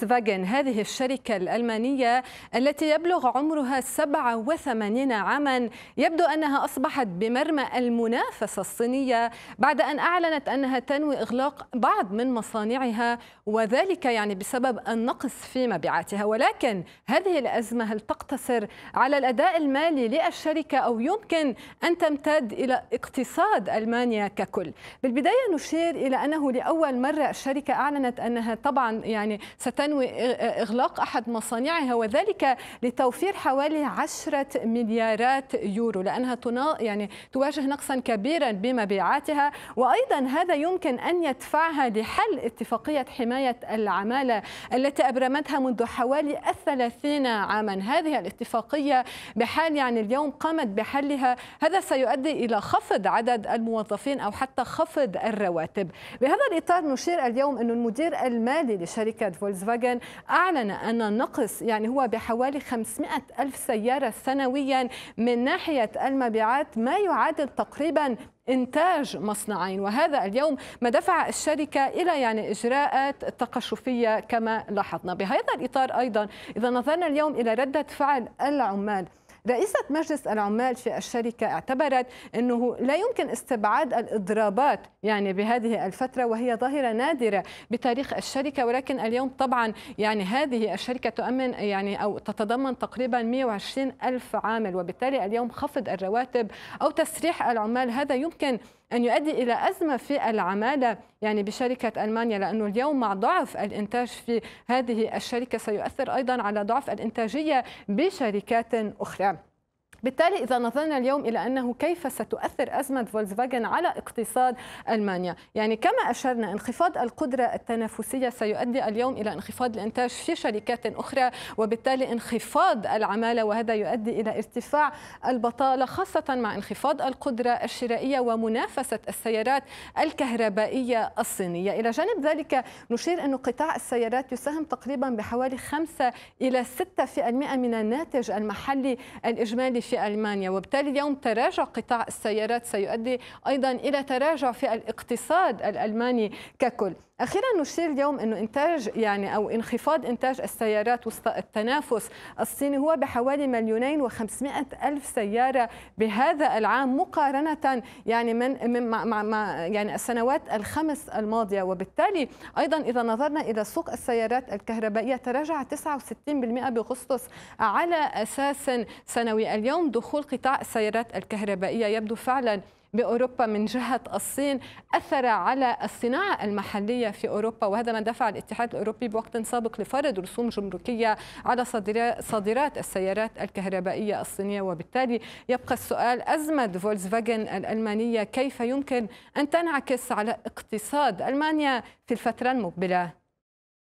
فاجن هذه الشركة الألمانية التي يبلغ عمرها 87 عاما يبدو أنها أصبحت بمرمى المنافسة الصينية بعد أن أعلنت أنها تنوي إغلاق بعض من مصانعها وذلك يعني بسبب النقص في مبيعاتها ولكن هذه الأزمة هل تقتصر على الأداء المالي للشركة أو يمكن أن تمتد إلى اقتصاد ألمانيا ككل بالبداية نشير إلى أنه لأول مرة الشركة أعلنت أنها طبعا يعني ستنوي إغلاق أحد مصانعها وذلك لتوفير حوالي 10 مليارات يورو لأنها يعني تواجه نقصا كبيرا بمبيعاتها وأيضا هذا يمكن أن يدفعها لحل اتفاقية حماية العمالة التي أبرمتها منذ حوالي الثلاثين عاما هذه الاتفاقية بحال يعني اليوم قامت بحلها هذا سيؤدي إلى خفض عدد الموظفين أو حتى خفض الرواتب بهذا الإطار نشير اليوم أن المدير المالي لشركة فولكسفاجن أعلن أن النقص يعني هو بحوالي 500 ألف سيارة سنويا من ناحية المبيعات ما يعادل تقريبا إنتاج مصنعين وهذا اليوم ما دفع الشركة إلى يعني إجراءات تقشفية كما لاحظنا بهذا الإطار أيضا إذا نظرنا اليوم إلى ردة فعل العمال رئيسة مجلس العمال في الشركة اعتبرت أنه لا يمكن استبعاد الإضرابات يعني بهذه الفترة وهي ظاهرة نادرة بتاريخ الشركة ولكن اليوم طبعا يعني هذه الشركة تؤمن يعني أو تتضمن تقريبا 120 ألف عامل وبالتالي اليوم خفض الرواتب أو تسريح العمال هذا يمكن أن يؤدي إلى أزمة في العمالة يعني بشركة ألمانيا لأنه اليوم مع ضعف الإنتاج في هذه الشركة سيؤثر أيضا على ضعف الإنتاجية بشركات أخرى بالتالي إذا نظرنا اليوم إلى أنه كيف ستؤثر أزمة فولكسفاجن على اقتصاد ألمانيا يعني كما أشرنا انخفاض القدرة التنافسية سيؤدي اليوم إلى انخفاض الإنتاج في شركات أخرى وبالتالي انخفاض العمالة وهذا يؤدي إلى ارتفاع البطالة خاصة مع انخفاض القدرة الشرائية ومنافسة السيارات الكهربائية الصينية إلى جانب ذلك نشير أن قطاع السيارات يساهم تقريبا بحوالي 5 إلى 6% من الناتج المحلي الإجمالي في في ألمانيا وبالتالي اليوم تراجع قطاع السيارات سيؤدي أيضا إلى تراجع في الاقتصاد الألماني ككل اخيرا نشير اليوم انه انتاج يعني او انخفاض انتاج السيارات وسط التنافس الصيني هو بحوالي مليونين و500 الف سياره بهذا العام مقارنه يعني من, مع, مع, مع يعني السنوات الخمس الماضيه وبالتالي ايضا اذا نظرنا الى سوق السيارات الكهربائيه تراجع 69% باغسطس على اساس سنوي اليوم دخول قطاع السيارات الكهربائيه يبدو فعلا باوروبا من جهه الصين اثر على الصناعه المحليه في اوروبا وهذا ما دفع الاتحاد الاوروبي بوقت سابق لفرض رسوم جمركيه على صادرات السيارات الكهربائيه الصينيه وبالتالي يبقى السؤال ازمه فولكسفاجن الالمانيه كيف يمكن ان تنعكس على اقتصاد المانيا في الفتره المقبله